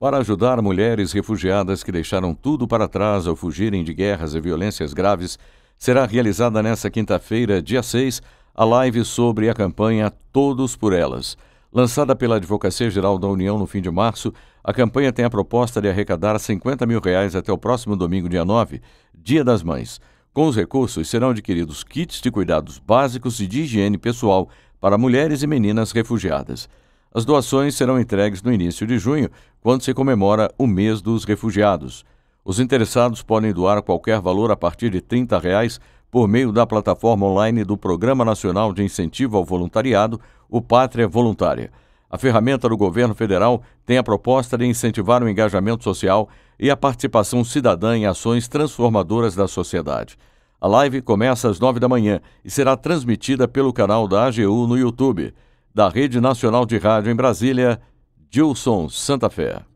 para ajudar mulheres refugiadas que deixaram tudo para trás ao fugirem de guerras e violências graves, será realizada nesta quinta-feira, dia 6, a live sobre a campanha Todos por Elas. Lançada pela Advocacia Geral da União no fim de março, a campanha tem a proposta de arrecadar 50 mil reais até o próximo domingo, dia 9, Dia das Mães. Com os recursos, serão adquiridos kits de cuidados básicos e de higiene pessoal para mulheres e meninas refugiadas. As doações serão entregues no início de junho, quando se comemora o mês dos refugiados. Os interessados podem doar qualquer valor a partir de R$ 30 reais por meio da plataforma online do Programa Nacional de Incentivo ao Voluntariado, o Pátria Voluntária. A ferramenta do governo federal tem a proposta de incentivar o engajamento social e a participação cidadã em ações transformadoras da sociedade. A live começa às nove da manhã e será transmitida pelo canal da AGU no YouTube da Rede Nacional de Rádio em Brasília, Gilson Santa Fé.